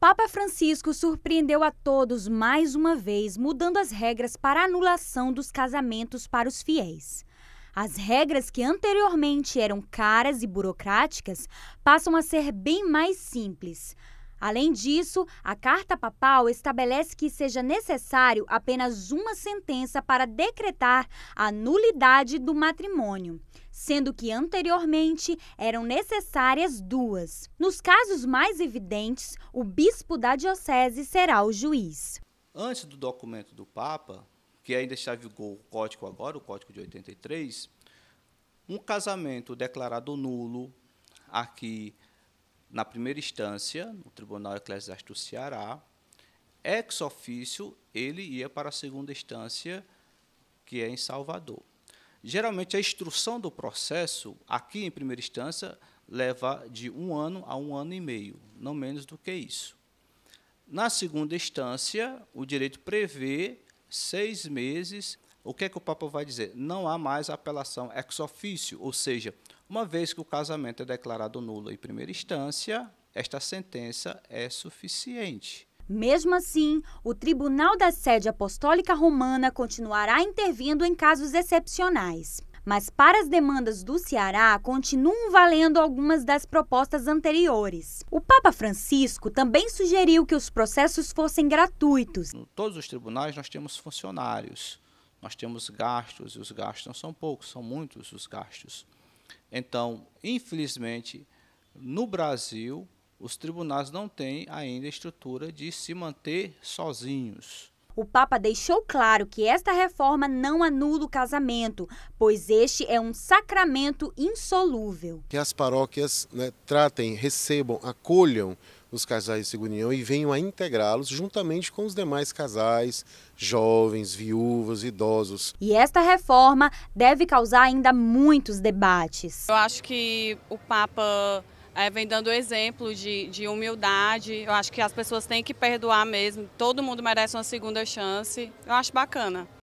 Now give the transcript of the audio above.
Papa Francisco surpreendeu a todos mais uma vez, mudando as regras para anulação dos casamentos para os fiéis. As regras que anteriormente eram caras e burocráticas passam a ser bem mais simples. Além disso, a carta papal estabelece que seja necessário apenas uma sentença para decretar a nulidade do matrimônio sendo que anteriormente eram necessárias duas. Nos casos mais evidentes, o bispo da diocese será o juiz. Antes do documento do Papa, que ainda está vigor o código agora, o código de 83, um casamento declarado nulo aqui na primeira instância, no Tribunal Eclesiástico do Ceará, ex ofício, ele ia para a segunda instância, que é em Salvador. Geralmente, a instrução do processo, aqui em primeira instância, leva de um ano a um ano e meio, não menos do que isso. Na segunda instância, o direito prevê seis meses. O que é que o Papa vai dizer? Não há mais apelação ex officio, ou seja, uma vez que o casamento é declarado nulo em primeira instância, esta sentença é suficiente. Mesmo assim, o Tribunal da Sede Apostólica Romana continuará intervindo em casos excepcionais. Mas para as demandas do Ceará continuam valendo algumas das propostas anteriores. O Papa Francisco também sugeriu que os processos fossem gratuitos. Em todos os tribunais nós temos funcionários, nós temos gastos, e os gastos não são poucos, são muitos os gastos. Então, infelizmente, no Brasil, os tribunais não têm ainda estrutura de se manter sozinhos. O Papa deixou claro que esta reforma não anula o casamento, pois este é um sacramento insolúvel. Que as paróquias né, tratem, recebam, acolham os casais de segunda união e venham a integrá-los juntamente com os demais casais, jovens, viúvas, idosos. E esta reforma deve causar ainda muitos debates. Eu acho que o Papa é, vem dando exemplo de, de humildade. Eu acho que as pessoas têm que perdoar mesmo. Todo mundo merece uma segunda chance. Eu acho bacana.